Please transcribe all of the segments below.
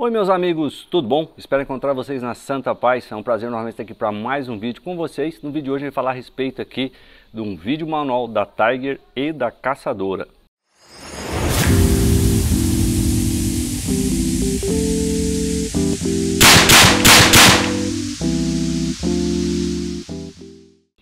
Oi meus amigos, tudo bom? Espero encontrar vocês na Santa Paz. É um prazer novamente estar aqui para mais um vídeo com vocês. No vídeo de hoje eu vou falar a respeito aqui de um vídeo manual da Tiger e da Caçadora.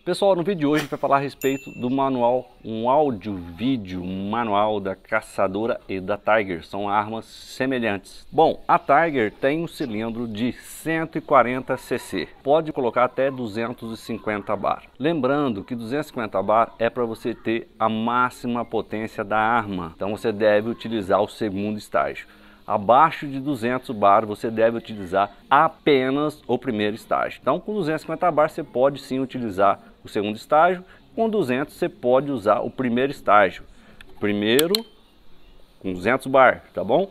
Pessoal, no vídeo de hoje vai falar a respeito do manual, um áudio-vídeo manual da caçadora e da Tiger. São armas semelhantes. Bom, a Tiger tem um cilindro de 140 cc, pode colocar até 250 bar. Lembrando que 250 bar é para você ter a máxima potência da arma, então você deve utilizar o segundo estágio. Abaixo de 200 bar você deve utilizar apenas o primeiro estágio. Então, com 250 bar você pode sim utilizar o segundo estágio. Com 200 você pode usar o primeiro estágio. Primeiro com 200 bar, tá bom?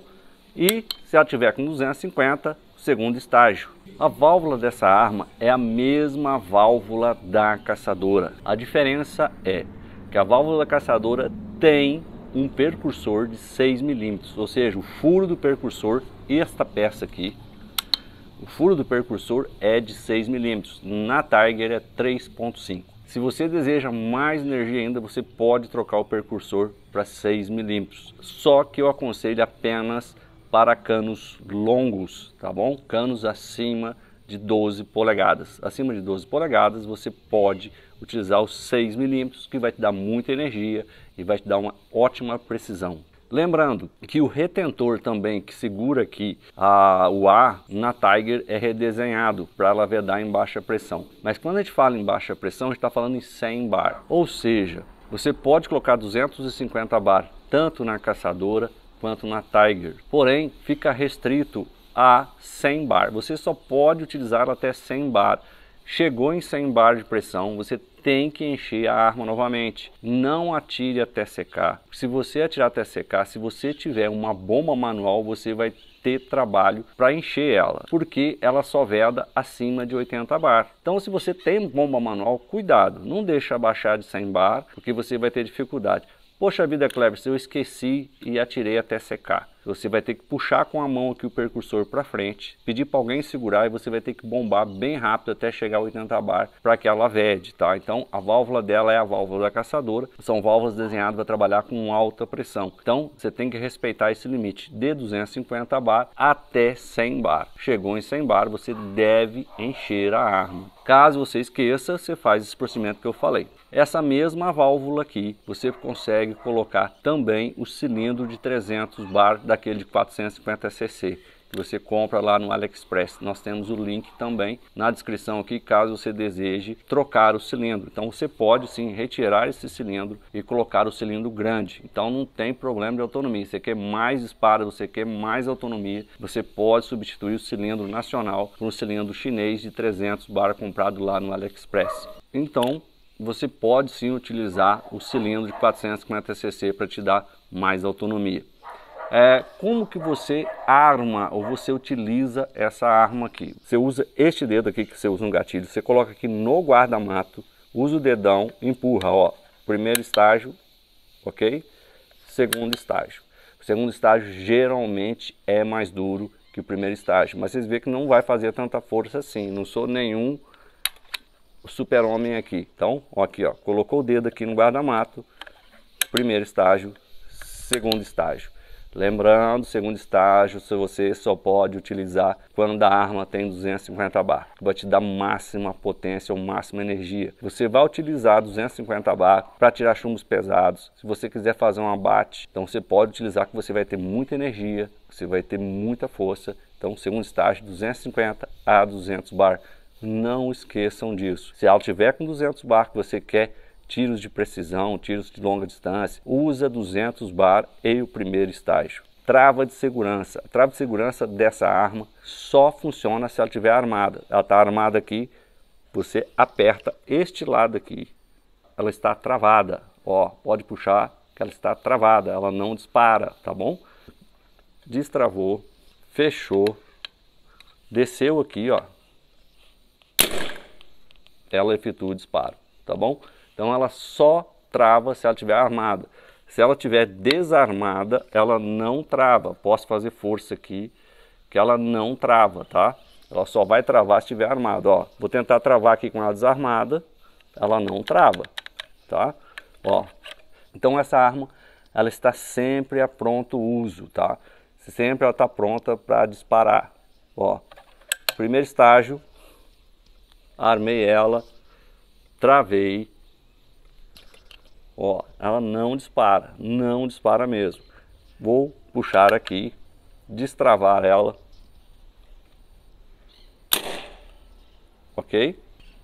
E se ela tiver com 250, segundo estágio. A válvula dessa arma é a mesma válvula da caçadora. A diferença é que a válvula da caçadora tem um percursor de 6 milímetros, ou seja, o furo do percursor, e esta peça aqui, o furo do percursor é de 6 milímetros, na Tiger é 3.5. Se você deseja mais energia ainda, você pode trocar o percursor para 6 milímetros. Só que eu aconselho apenas para canos longos, tá bom? Canos acima de 12 polegadas. Acima de 12 polegadas, você pode utilizar os 6 milímetros, que vai te dar muita energia e vai te dar uma ótima precisão. Lembrando que o retentor também que segura aqui a, o ar na Tiger é redesenhado para ela vedar em baixa pressão. Mas quando a gente fala em baixa pressão, a gente está falando em 100 bar. Ou seja, você pode colocar 250 bar tanto na caçadora quanto na Tiger. Porém, fica restrito a 100 bar. Você só pode utilizar até 100 bar. Chegou em 100 bar de pressão, você tem que encher a arma novamente. Não atire até secar. Se você atirar até secar, se você tiver uma bomba manual, você vai ter trabalho para encher ela, porque ela só veda acima de 80 bar. Então, se você tem bomba manual, cuidado, não deixa abaixar de 100 bar, porque você vai ter dificuldade. Poxa vida, Cleves, eu esqueci e atirei até secar. Você vai ter que puxar com a mão aqui o percursor para frente, pedir para alguém segurar e você vai ter que bombar bem rápido até chegar a 80 bar para que ela vede, tá? Então a válvula dela é a válvula da caçadora, são válvulas desenhadas para trabalhar com alta pressão. Então você tem que respeitar esse limite de 250 bar até 100 bar. Chegou em 100 bar, você deve encher a arma. Caso você esqueça, você faz esse procedimento que eu falei. Essa mesma válvula aqui, você consegue colocar também o cilindro de 300 bar daquele de 450 cc que você compra lá no AliExpress. Nós temos o link também na descrição aqui, caso você deseje trocar o cilindro. Então você pode sim retirar esse cilindro e colocar o cilindro grande. Então não tem problema de autonomia. Você quer mais espada você quer mais autonomia, você pode substituir o cilindro nacional por um cilindro chinês de 300 bar comprado lá no AliExpress. Então, você pode sim utilizar o cilindro de 450 cc para te dar mais autonomia. É, como que você arma ou você utiliza essa arma aqui? Você usa este dedo aqui que você usa no gatilho, você coloca aqui no guarda-mato, usa o dedão, empurra, ó, primeiro estágio, ok? Segundo estágio. O segundo estágio geralmente é mais duro que o primeiro estágio, mas vocês vê que não vai fazer tanta força assim, não sou nenhum o super-homem aqui. Então, ó, aqui, ó, colocou o dedo aqui no guarda-mato, primeiro estágio, segundo estágio. Lembrando, segundo estágio, se você só pode utilizar quando a arma tem 250 bar. Vai te dar máxima potência ou máxima energia. Você vai utilizar 250 bar para tirar chumbos pesados. Se você quiser fazer um abate, então você pode utilizar que você vai ter muita energia, você vai ter muita força. Então, segundo estágio, 250 a 200 bar. Não esqueçam disso. Se ela tiver com 200 bar que você quer tiros de precisão, tiros de longa distância, usa 200 bar e o primeiro estágio. Trava de segurança. A trava de segurança dessa arma só funciona se ela estiver armada. Ela está armada aqui, você aperta este lado aqui. Ela está travada. Ó, pode puxar que ela está travada, ela não dispara, tá bom? Destravou, fechou, desceu aqui, ó, ela efetua o disparo, tá bom? Então ela só trava se ela estiver armada. Se ela estiver desarmada, ela não trava. Posso fazer força aqui que ela não trava, tá? Ela só vai travar se tiver armada, ó. Vou tentar travar aqui com ela desarmada, ela não trava, tá? Ó. Então essa arma, ela está sempre a pronto uso, tá? Sempre ela está pronta para disparar, ó. Primeiro estágio, armei ela, travei. Ó, ela não dispara, não dispara mesmo. Vou puxar aqui, destravar ela. Ok?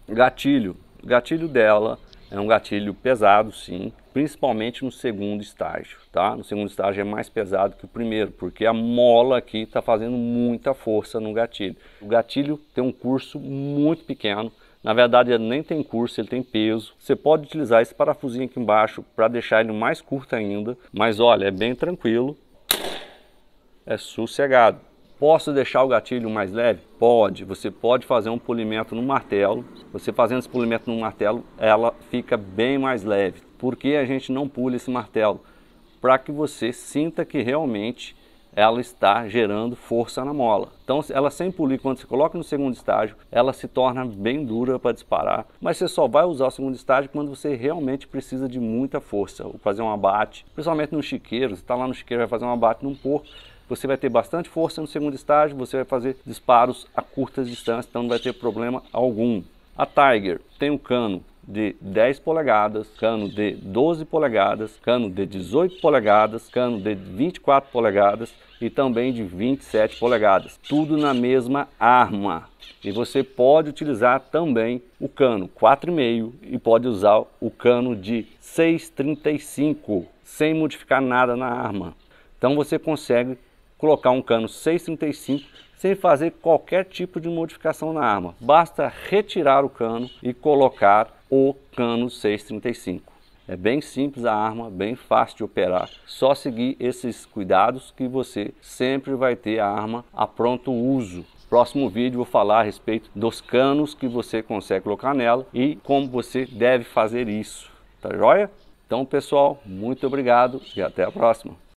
Gatilho. gatilho dela é um gatilho pesado, sim principalmente no segundo estágio, tá? No segundo estágio é mais pesado que o primeiro, porque a mola aqui está fazendo muita força no gatilho. O gatilho tem um curso muito pequeno, na verdade ele nem tem curso, ele tem peso. Você pode utilizar esse parafusinho aqui embaixo para deixar ele mais curto ainda, mas olha, é bem tranquilo, é sossegado. Posso deixar o gatilho mais leve? Pode. Você pode fazer um polimento no martelo. Você fazendo esse polimento no martelo, ela fica bem mais leve. Por que a gente não pula esse martelo? Para que você sinta que realmente ela está gerando força na mola. Então, ela sem polir, quando você coloca no segundo estágio, ela se torna bem dura para disparar, mas você só vai usar o segundo estágio quando você realmente precisa de muita força, ou fazer um abate, principalmente nos chiqueiros, você está lá no chiqueiro, vai fazer um abate num porco, você vai ter bastante força no segundo estágio, você vai fazer disparos a curtas distâncias, então não vai ter problema algum. A Tiger tem um cano de 10 polegadas, cano de 12 polegadas, cano de 18 polegadas, cano de 24 polegadas e também de 27 polegadas, tudo na mesma arma. E você pode utilizar também o cano 4,5 e pode usar o cano de 6,35 sem modificar nada na arma. Então você consegue colocar um cano 635 sem fazer qualquer tipo de modificação na arma. Basta retirar o cano e colocar o cano 635. É bem simples a arma, bem fácil de operar. Só seguir esses cuidados que você sempre vai ter a arma a pronto uso. Próximo vídeo vou falar a respeito dos canos que você consegue colocar nela e como você deve fazer isso. Tá joia? Então, pessoal, muito obrigado e até a próxima.